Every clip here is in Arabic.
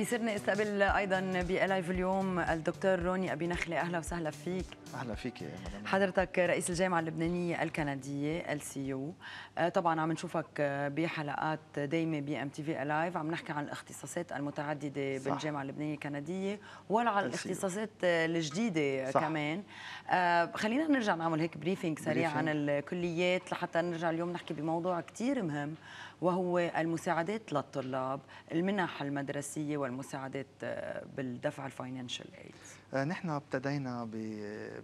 بيسرني استقبل ايضا بألايف اليوم الدكتور روني ابي نخله اهلا وسهلا فيك اهلا فيك يا مدام حضرتك رئيس الجامعه اللبنانيه الكنديه ال سي يو آه، طبعا عم نشوفك آه، بحلقات دايمه بي ام تي في الايف عم نحكي عن الاختصاصات المتعدده صح. بالجامعه اللبنانيه الكنديه ولا الاختصاصات آه، الجديده صح. كمان خلينا نرجع نعمل هيك بريفينج سريع بريفينج. عن الكليات لحتى نرجع اليوم نحكي بموضوع كثير مهم وهو المساعدات للطلاب المنح المدرسيه والمساعدات بالدفع الفاينانشال ايدز آه، نحن ابتدينا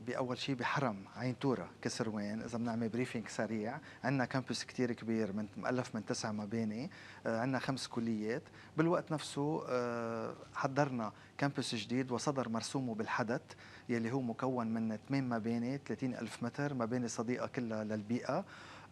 باول شيء بحرم عين تورا كسروان اذا بنعمل بريفينج سريع عندنا كامبوس كثير كبير من مؤلف من تسع مباني آه، عندنا خمس كليات بالوقت نفسه آه، حضرنا كامبوس جديد وصدر مرسومه بالحدث يلي هو مكون من ثمان مباني 30 ألف متر مباني صديقة كلها للبيئة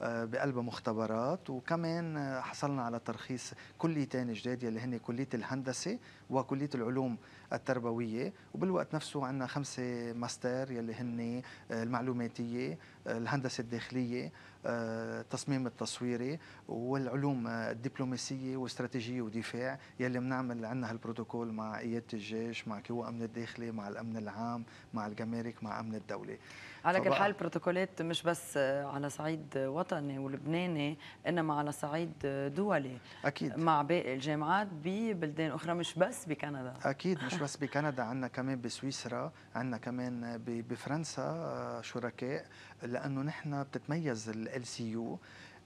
آه، بقلبها مختبرات وكمان آه، حصلنا على ترخيص كليتين جداد يلي هن كليه الهندسه وكليه العلوم التربويه وبالوقت نفسه عندنا خمسه ماستر يلي هن آه، المعلوماتيه الهندسه الداخليه التصميم التصويري والعلوم الدبلوماسيه واستراتيجيه ودفاع يلي بنعمل عندنا هالبروتوكول مع اياده الجيش مع كيو امن الداخلي مع الامن العام مع الجمارك مع امن الدوله على كل حال بروتوكولات مش بس على صعيد وطني ولبناني انما على صعيد دولي اكيد مع باقي الجامعات ببلدان اخرى مش بس بكندا اكيد مش بس بكندا عندنا كمان بسويسرا عندنا كمان بفرنسا آه، شركاء لانه نحن بتتميز ال سي يو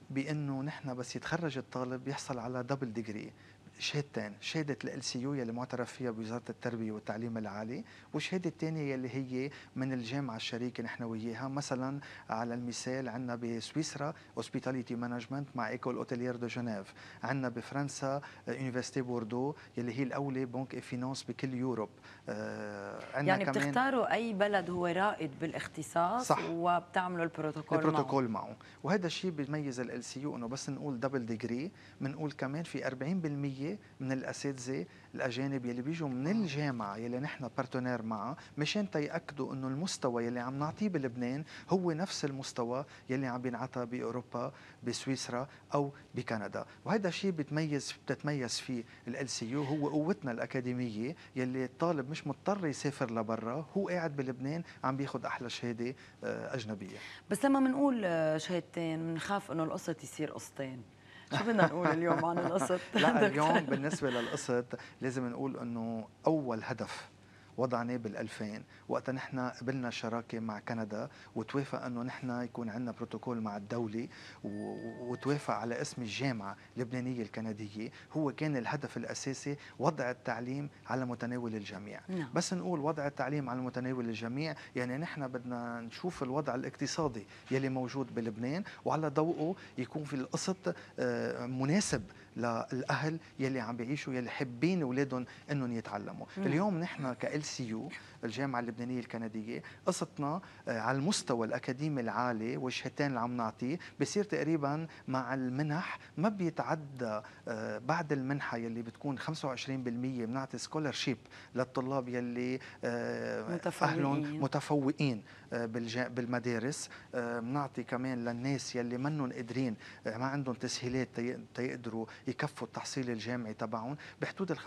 بانه نحن بس يتخرج الطالب يحصل على دبل ديجري شهادتين شهادة ال سي يو يلي معترف فيها بوزارة التربية والتعليم العالي والشهادة الثانية يلي هي من الجامعة الشريكة نحن وياها مثلا على المثال عندنا بسويسرا هوسبيتاليتي مانجمنت مع ايكول اوتيلير دو جنيف عندنا بفرنسا يونيفرسيتي بوردو يلي هي الاولى بنك اي فينانس بكل يوروب آه، عندنا يعني كمان بتختاروا اي بلد هو رائد بالاختصاص صح وبتعملوا البروتوكول البروتوكول معه, معه. وهذا الشيء بيميز ال سي يو انه بس نقول دبل ديجري بنقول كمان في 40% من الاساتذه الاجانب يلي بيجوا من آه. الجامعه يلي نحن بارتنير معها مشان تاكدوا انه المستوى يلي عم نعطيه بلبنان هو نفس المستوى يلي عم بينعطى باوروبا بسويسرا او بكندا وهذا الشيء بتميز بتتميز فيه ال سي يو هو قوتنا الاكاديميه يلي الطالب مش مضطر يسافر لبرا هو قاعد بلبنان عم بياخذ احلى شهاده آه، اجنبيه بس لما بنقول آه، شهادتين بنخاف انه القصه تصير قصتين شو بدنا نقول اليوم عن القسط؟ لا اليوم بالنسبه للقسط لازم نقول انه اول هدف وضعناه بال2000 وقتها نحن قبلنا شراكه مع كندا وتوافق انه نحن يكون عندنا بروتوكول مع الدوله وتوافق على اسم الجامعه اللبنانيه الكنديه هو كان الهدف الاساسي وضع التعليم على متناول الجميع لا. نعم. بس نقول وضع التعليم على متناول الجميع يعني نحن بدنا نشوف الوضع الاقتصادي يلي موجود بلبنان وعلى ضوءه يكون في القسط آه، مناسب للاهل يلي عم بيعيشوا يلي حابين اولادهم انهم يتعلموا اليوم نحن كال سي يو الجامعه اللبنانيه الكنديه قصتنا آه، على المستوى الاكاديمي العالي وجهتين اللي عم نعطيه بصير تقريبا مع المنح ما بيتعدى آه، بعد المنحه يلي بتكون 25% بنعطي سكولرشيب للطلاب يلي آه، اهلهم متفوقين بالمدارس بنعطي كمان للناس يلي منهم قادرين ما عندهم تسهيلات تيقدروا يكفوا التحصيل الجامعي تبعهم بحدود ال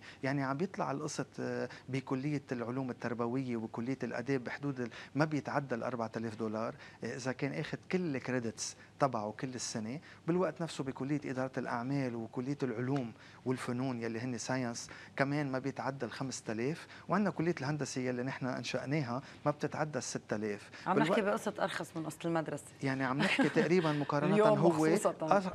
25% يعني عم بيطلع القسط آه، بكليه العلوم التربويه وكليه الاداب بحدود ما بيتعدى ال 4000 دولار آه، اذا كان اخذ كل الكريدتس تبعه كل السنه بالوقت نفسه بكليه اداره الاعمال وكليه العلوم والفنون يلي هن ساينس كمان ما بيتعدى ال 5000 وعندنا كليه الهندسه يلي نحن انشاناها ما بتتعدى ال 6000 عم نحكي بقسط ارخص من قسط المدرسه يعني عم نحكي تقريبا مقارنه هو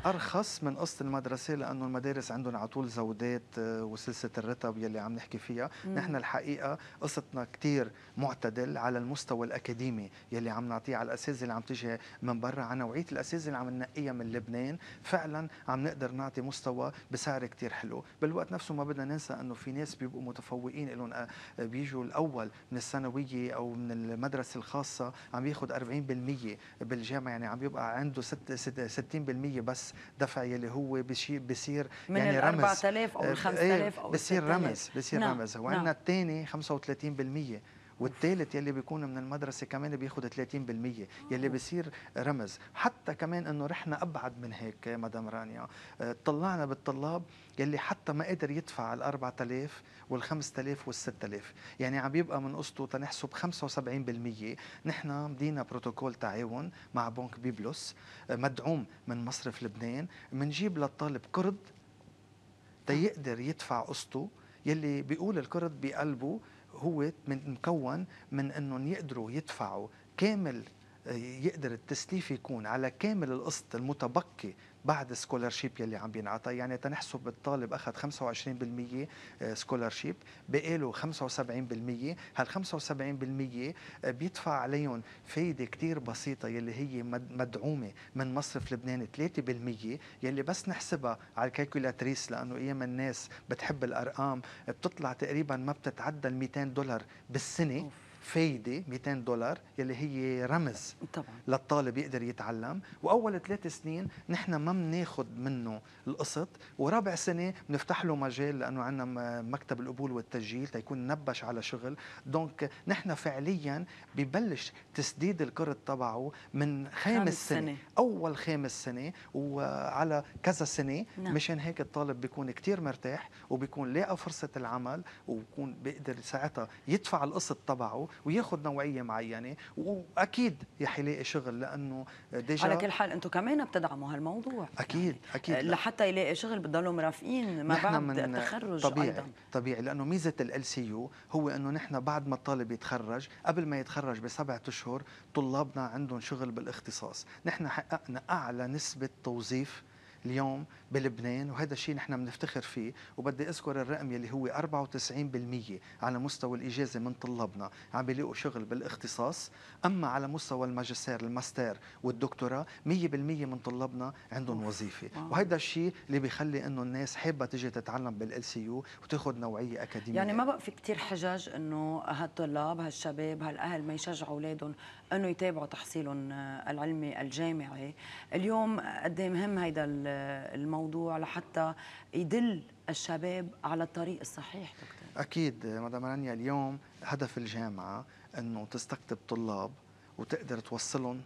ارخص من قصه المدرسه لانه المدارس عندهم على طول زودات آه، وسلسله الرتب يلي عم نحكي فيها مم. نحن الحقيقه قصتنا كتير معتدل على المستوى الاكاديمي يلي عم نعطيه على الاساتذه اللي عم تيجي من برا على نوعيه الاساتذه اللي عم ننقيها من لبنان فعلا عم نقدر نعطي مستوى بسعر كتير حلو بالوقت نفسه ما بدنا ننسى انه في ناس بيبقوا متفوقين لهم آه، آه، بيجوا الاول من الثانويه او من المدرسه الخاصه عم ياخذ 40% بالجامعه يعني عم يبقى عنده 60% بس دفع يلي اللي هو بشيء بصير من يعني رمز من 4000 او 5000 آه، إيه، او بصير رمز بصير نعم. رمز وعندنا نعم. الثاني 35% والثالث يلي بيكون من المدرسة كمان بياخد 30% يلي بصير رمز حتى كمان انه رحنا ابعد من هيك مدام رانيا آه، طلعنا بالطلاب يلي حتى ما قدر يدفع ال 4000 وال 5000 وال 6000 يعني عم يبقى من قصته تنحسب 75% نحن مدينا بروتوكول تعاون مع بنك بيبلوس آه، مدعوم من مصرف لبنان منجيب للطالب قرض تيقدر يدفع قصته يلي بيقول القرض بقلبه هو من مكون من انهم يقدروا يدفعوا كامل آه، يقدر التسليف يكون على كامل القسط المتبقي بعد السكولارشيب يلي عم بينعطى يعني تنحسب الطالب اخذ 25% سكولارشيب بقي له 75% هال 75% آه، بيدفع عليهم فايده كثير بسيطه يلي هي مدعومه من مصرف لبنان 3% يلي بس نحسبها على الكالكولاتريس لانه ايام الناس بتحب الارقام بتطلع تقريبا ما بتتعدى ال 200 دولار بالسنه أوف. فايده 200 دولار يلي هي رمز طبعا للطالب يقدر يتعلم واول ثلاث سنين نحن ما بناخذ منه القسط ورابع سنه بنفتح له مجال لانه عندنا مكتب القبول والتسجيل تيكون نبش على شغل دونك نحن فعليا ببلش تسديد القرض تبعه من خامس, سنة. سنه اول خامس سنه وعلى كذا سنه نعم. مشان هيك الطالب بيكون كتير مرتاح وبيكون لاقى فرصه العمل وبكون بيقدر ساعتها يدفع القسط تبعه وياخذ نوعيه معينه واكيد رح يلاقي شغل لانه ديجا على كل حال انتم كمان بتدعموا هالموضوع اكيد يعني اكيد لحتى يلاقي شغل بتضلوا مرافقين ما بعد من التخرج طبيعي أيضا. طبيعي لانه ميزه ال سي يو هو انه نحن بعد ما الطالب يتخرج قبل ما يتخرج بسبعة اشهر طلابنا عندهم شغل بالاختصاص نحن حققنا اعلى نسبه توظيف اليوم بلبنان وهذا الشيء نحن بنفتخر فيه وبدي اذكر الرقم يلي هو 94% على مستوى الاجازه من طلابنا عم بيلاقوا شغل بالاختصاص اما على مستوى الماجستير الماستر والدكتوراه 100% من طلابنا عندهم وظيفه وهذا الشيء اللي بيخلي انه الناس حابه تيجي تتعلم بالال سي يو وتاخذ نوعيه اكاديميه يعني ما بقى في كثير حجج انه هالطلاب هالشباب هالاهل ما يشجعوا اولادهم انه يتابعوا تحصيلهم العلمي الجامعي اليوم قد إيه مهم هيدا الموضوع الموضوع لحتى يدل الشباب على الطريق الصحيح دكتور اكيد مدام رانيا اليوم هدف الجامعه انه تستقطب طلاب وتقدر توصلهم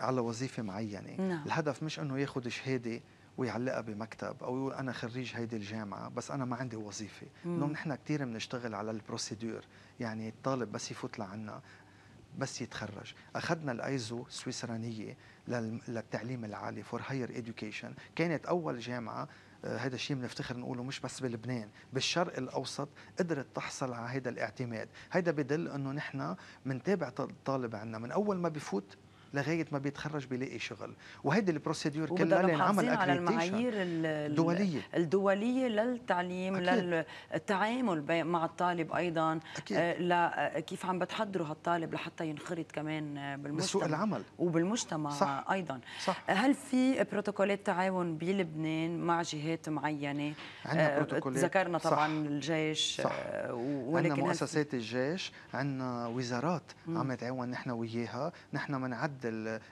على وظيفه معينه نعم. الهدف مش انه ياخذ شهاده ويعلقها بمكتب او يقول انا خريج هيدي الجامعه بس انا ما عندي وظيفه انه نحن كثير بنشتغل على البروسيدور يعني الطالب بس يفوت لعنا بس يتخرج اخذنا الايزو السويسرانيه للتعليم العالي فور هاير education كانت اول جامعه هذا آه، الشيء بنفتخر نقوله مش بس بلبنان بالشرق الاوسط قدرت تحصل على هذا الاعتماد هذا بدل انه نحن بنتابع الطالب عندنا من اول ما بفوت لغايه ما بيتخرج بيلاقي شغل وهيدي البروسيدور كلها اللي انعمل على المعايير الدوليه الدوليه للتعليم أكيد. للتعامل مع الطالب ايضا أكيد. آه، آه، كيف عم بتحضروا هالطالب لحتى ينخرط كمان آه، بالمجتمع بسوق العمل وبالمجتمع صح. ايضا صح. هل في بروتوكولات تعاون بلبنان مع جهات معينه عندنا بروتوكولات ذكرنا طبعا صح. الجيش صح. ولكن عندنا مؤسسات الجيش عندنا وزارات مم. عم نتعاون نحن وياها نحن بنعد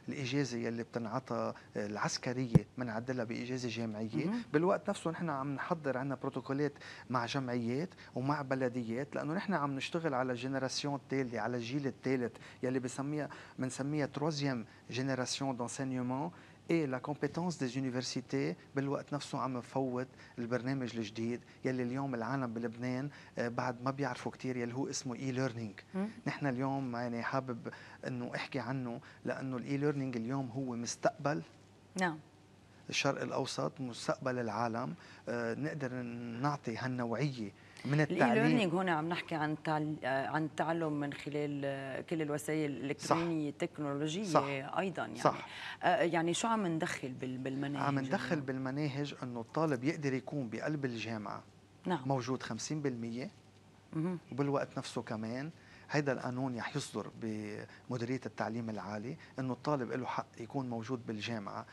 الاجازه يلي بتنعطى آه، العسكريه بنعدلها باجازه جامعيه بالوقت نفسه نحن عم نحضر عنا بروتوكولات مع جمعيات ومع بلديات لانه نحن عم نشتغل على الجنراسيون التاليه على الجيل الثالث يلي بسميها بنسميها تروزيام جينيراسيون دونسينيومون ايه كومبيتونس دي جونيفرسيتي بالوقت نفسه عم نفوت البرنامج الجديد يلي اليوم العالم بلبنان آه، بعد ما بيعرفوا كثير يلي هو اسمه اي ليرنينج نحن اليوم يعني حابب انه احكي عنه لانه الاي ليرنينج اليوم هو مستقبل نعم الشرق الاوسط مستقبل العالم آه، نقدر نعطي هالنوعيه من التعليم الاي هنا عم نحكي عن عن التعلم من خلال آه، كل الوسائل الالكترونيه التكنولوجيه صح. ايضا يعني صح. آه، يعني شو عم ندخل بالمناهج عم ندخل بالمناهج انه الطالب يقدر يكون بقلب الجامعه نعم. موجود 50% وبالوقت نفسه كمان هيدا القانون رح يصدر بمديريه التعليم العالي انه الطالب له حق يكون موجود بالجامعه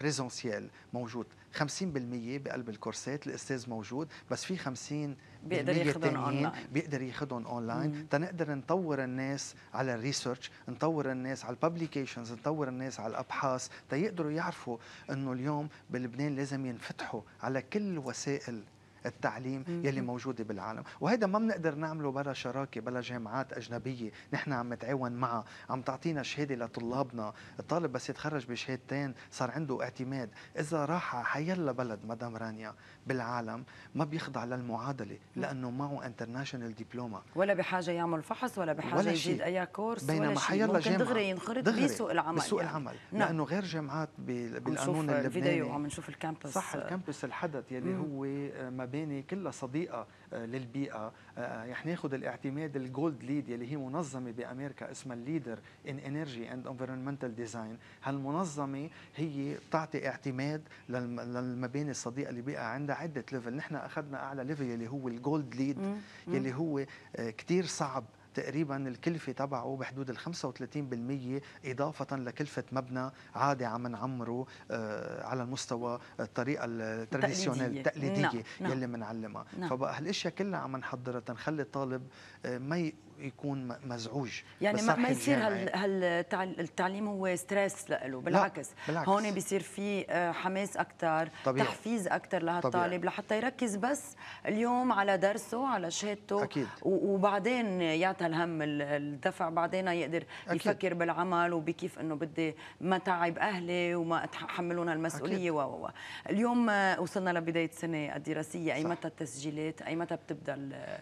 بريزونسيال آه، موجود 50% بقلب الكورسات الاستاذ موجود بس في 50 بيقدر ياخذهم اونلاين بيقدر ياخذهم اونلاين تنقدر نطور الناس على الريسيرش نطور الناس على الببليكيشنز نطور الناس على الابحاث تيقدروا يعرفوا انه اليوم بلبنان لازم ينفتحوا على كل وسائل التعليم يلي موجوده بالعالم وهذا ما بنقدر نعمله بلا شراكه بلا جامعات اجنبيه نحن عم نتعاون معها عم تعطينا شهاده لطلابنا الطالب بس يتخرج بشهادتين صار عنده اعتماد اذا راح حيلا بلد مدام رانيا بالعالم ما بيخضع للمعادله لانه معه انترناشونال دبلوما ولا بحاجه يعمل فحص ولا بحاجه ولا يجيد اي كورس بينما ولا شيء ممكن جامعة. دغري ينخرط بسوق العمل بسوق يعني. العمل نعم. لانه غير جامعات بالقانون اللبناني عم نشوف الكامبس صح الكامبس الحدث يلي مم. هو آه، ما مباني كلها صديقه آه، للبيئه آه، آه، رح ناخذ الاعتماد الجولد ليد اللي هي منظمه بامريكا اسمها الليدر ان انرجي اند انفيرونمنتال ديزاين هالمنظمه هي بتعطي اعتماد للمباني الصديقه للبيئه عندها عده ليفل نحن اخذنا اعلى ليفل اللي هو الجولد ليد اللي هو كثير صعب تقريبا الكلفة تبعه بحدود ال 35% إضافة لكلفة مبنى عادي عم نعمره آه، على المستوى الطريقة التراديشنال التقليدية نعم. نعم. يلي بنعلمها نعم. فبقى هالاشياء كلها عم نحضرها تنخلي الطالب آه، ما يكون مزعوج يعني ما, ما يصير هالتعليم هو ستريس لإله بالعكس, بالعكس هون بيصير في آه، حماس اكثر طبيعي. تحفيز اكثر لهالطالب لحتى يركز بس اليوم على درسه على شهادته أكيد. وبعدين يعطي وقتها هم الدفع بعدين يقدر أكيد. يفكر بالعمل وبكيف انه بدي ما تعب اهلي وما اتحملون هالمسؤوليه و و اليوم آه، وصلنا لبدايه السنه الدراسيه اي متى التسجيلات اي متى بتبدا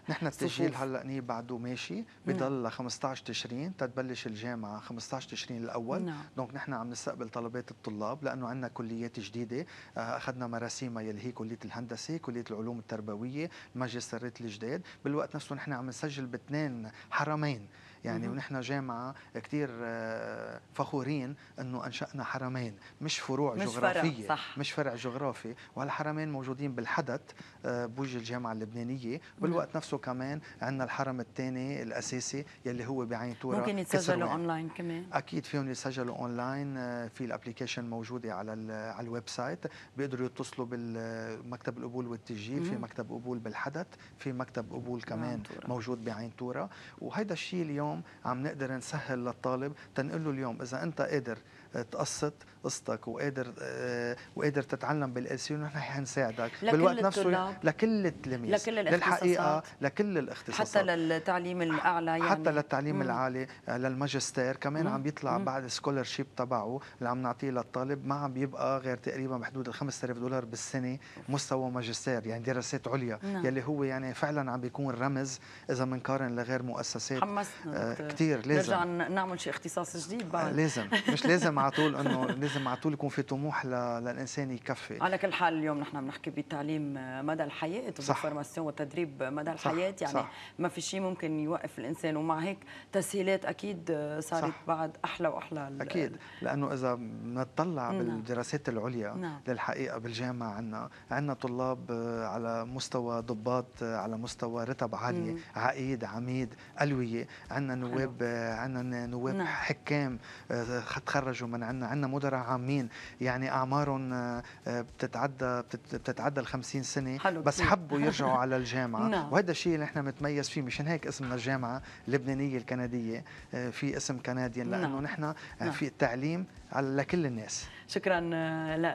نحن التسجيل هلا ني بعده ماشي بضل ل 15 تشرين تتبلش الجامعه 15 تشرين الاول نعم. دونك نحن عم نستقبل طلبات الطلاب لانه عندنا كليات جديده آه، اخذنا مراسيمها يلي هي كليه الهندسه كليه العلوم التربويه الماجستيرات الجداد بالوقت نفسه نحن عم نسجل باثنين حرمين يعني ونحن جامعه كثير آه، فخورين انه انشانا حرمين مش فروع مش جغرافيه فرع صح. مش فرع جغرافي وهالحرمين موجودين بالحدث آه، بوجه الجامعه اللبنانيه بالوقت نفسه كمان عندنا الحرم الثاني الاساسي يلي هو بعين تورا ممكن يتسجلوا اونلاين كمان اكيد فيهم يتسجلوا اونلاين آه، في الابلكيشن موجوده على على الويب سايت بيقدروا يتصلوا بالمكتب القبول والتسجيل في مكتب قبول بالحدث في مكتب قبول كمان موجود بعين تورا وهذا الشيء اليوم اليوم عم نقدر نسهل للطالب تنقل له اليوم اذا انت قادر آه، تقسط قسطك وقادر آه، وقادر تتعلم بالاسيو نحن رح نساعدك بالوقت نفسه لكل التلاميذ لكل الاختصاصات للحقيقه لكل الاختصاصات حتى للتعليم الاعلى يعني حتى للتعليم مم. العالي آه، للماجستير كمان مم. عم بيطلع مم. بعد شيب تبعه اللي عم نعطيه للطالب ما عم بيبقى غير تقريبا بحدود ال 5000 دولار بالسنه مستوى ماجستير يعني دراسات عليا نعم. يلي هو يعني فعلا عم بيكون رمز اذا بنقارن لغير مؤسسات حمسنا آه، طيب. كثير لازم نرجع نعمل شيء اختصاص جديد بعد آه، لازم مش لازم على طول انه لازم على طول يكون في طموح للانسان يكفي على كل حال اليوم نحن بنحكي بتعليم مدى الحياه والفورماسيون وتدريب مدى الحياه يعني صح. ما في شيء ممكن يوقف الانسان ومع هيك تسهيلات اكيد صارت صح. بعد احلى واحلى اكيد لانه اذا بنطلع نعم. بالدراسات العليا نعم. للحقيقه بالجامعه عندنا عندنا طلاب على مستوى ضباط على مستوى رتب عاليه عقيد عميد الويه عندنا عندنا نواب عندنا نواب نعم. حكام آه، تخرجوا من عندنا عندنا مدراء عامين يعني اعمارهم آه، آه، بتتعدى بتتعدى ال 50 سنه حلو بس حبوا يرجعوا على الجامعه نعم. وهذا الشيء اللي نحن بنتميز فيه مشان هيك اسمنا الجامعه اللبنانيه الكنديه في اسم كندي لانه نعم. نحن نعم. في التعليم لكل الناس شكرا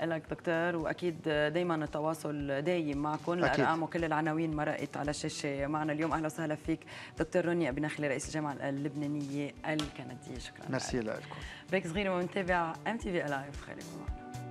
لك دكتور واكيد دائما التواصل دايم معكم الارقام وكل العناوين مرقت على الشاشه معنا اليوم اهلا وسهلا فيك دكتور روني ابي نخلي رئيس الجامعه اللبنانيه الكنديه شكرا ميرسي لكم بريك صغير ونتابع ام تي في الايف خليكم معنا